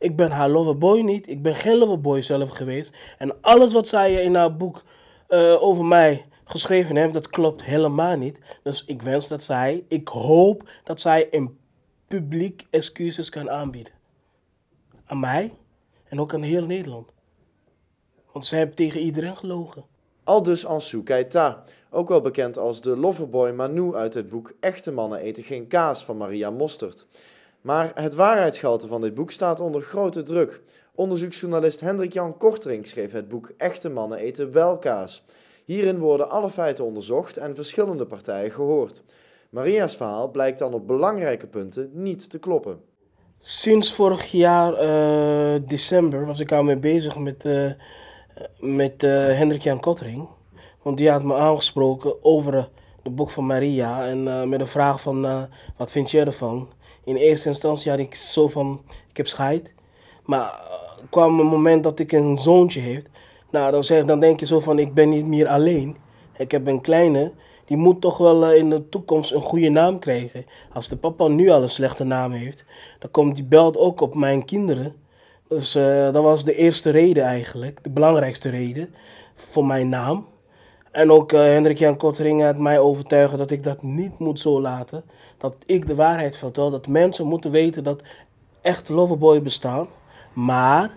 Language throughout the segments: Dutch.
Ik ben haar loverboy niet. Ik ben geen loverboy zelf geweest. En alles wat zij in haar boek eh, over mij geschreven heeft, dat klopt helemaal niet. Dus ik wens dat zij, ik hoop dat zij een publiek excuses kan aanbieden. Aan mij en ook aan heel Nederland. Want zij heeft tegen iedereen gelogen. Aldus Ansu Keita, ook wel bekend als de loverboy Manu uit het boek Echte mannen eten geen kaas van Maria Mostert. Maar het waarheidsgehalte van dit boek staat onder grote druk. Onderzoeksjournalist Hendrik Jan Kortering schreef het boek Echte mannen eten wel kaas. Hierin worden alle feiten onderzocht en verschillende partijen gehoord. Maria's verhaal blijkt dan op belangrijke punten niet te kloppen. Sinds vorig jaar eh, december was ik al mee bezig met, eh, met eh, Hendrik Jan Kottering. Want die had me aangesproken over het boek van Maria en met de vraag van wat vind jij ervan? in eerste instantie had ik zo van, ik heb scheid. Maar eh, kwam een moment dat ik een zoontje heb, nou, dan, zeg, dan denk je zo van, ik ben niet meer alleen. Ik heb een kleine, die moet toch wel eh, in de toekomst een goede naam krijgen. Als de papa nu al een slechte naam heeft, dan komt die belt ook op mijn kinderen. Dus eh, dat was de eerste reden eigenlijk, de belangrijkste reden voor mijn naam. En ook eh, Hendrik-Jan Kottering had mij overtuigen dat ik dat niet moet zo laten. Dat ik de waarheid vertel. Dat mensen moeten weten dat echt loverboy bestaan. Maar,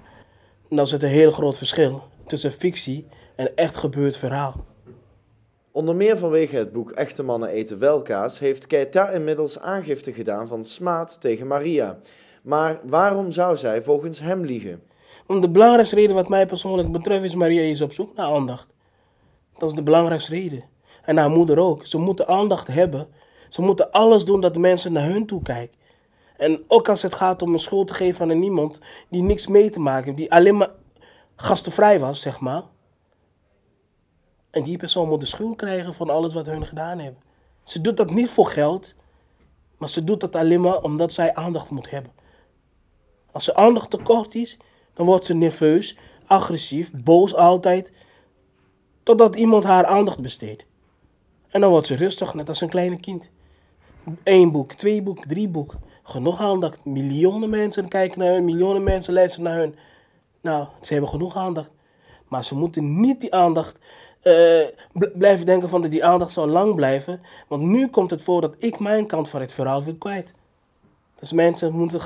dan zit een heel groot verschil tussen fictie en echt gebeurd verhaal. Onder meer vanwege het boek Echte mannen eten wel kaas heeft Keita inmiddels aangifte gedaan van smaad tegen Maria. Maar waarom zou zij volgens hem liegen? De belangrijkste reden wat mij persoonlijk betreft is Maria is op zoek naar aandacht. Dat is de belangrijkste reden. En haar moeder ook. Ze moeten aandacht hebben. Ze moeten alles doen dat mensen naar hun toe kijken. En ook als het gaat om een schuld te geven aan iemand die niks mee te maken heeft, die alleen maar gastenvrij was, zeg maar. En die persoon moet de schuld krijgen van alles wat hun gedaan hebben. Ze doet dat niet voor geld, maar ze doet dat alleen maar omdat zij aandacht moet hebben. Als ze aandacht tekort is, dan wordt ze nerveus, agressief, boos altijd totdat iemand haar aandacht besteedt. En dan wordt ze rustig, net als een kleine kind. Eén boek, twee boek, drie boek. Genoeg aandacht. Miljoenen mensen kijken naar hun, miljoenen mensen luisteren naar hun. Nou, ze hebben genoeg aandacht. Maar ze moeten niet die aandacht eh, blijven denken van dat die aandacht zal lang blijven. Want nu komt het voor dat ik mijn kant van het verhaal wil kwijt. Dus mensen moeten.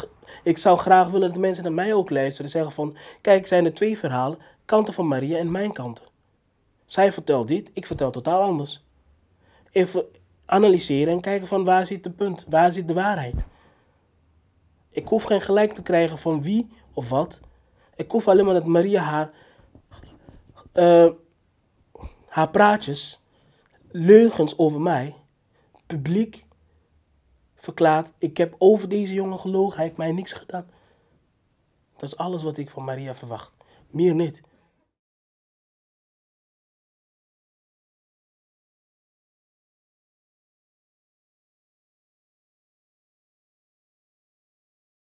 Ik zou graag willen dat mensen naar mij ook luisteren en zeggen van kijk, zijn er twee verhalen, kanten van Maria en mijn kanten. Zij vertelt dit, ik vertel totaal anders. Even analyseren en kijken van waar zit de punt, waar zit de waarheid. Ik hoef geen gelijk te krijgen van wie of wat. Ik hoef alleen maar dat Maria haar, eh, haar praatjes, leugens over mij, publiek verklaart. Ik heb over deze jongen gelogen, hij heeft mij niks gedaan. Dat is alles wat ik van Maria verwacht. Meer niet.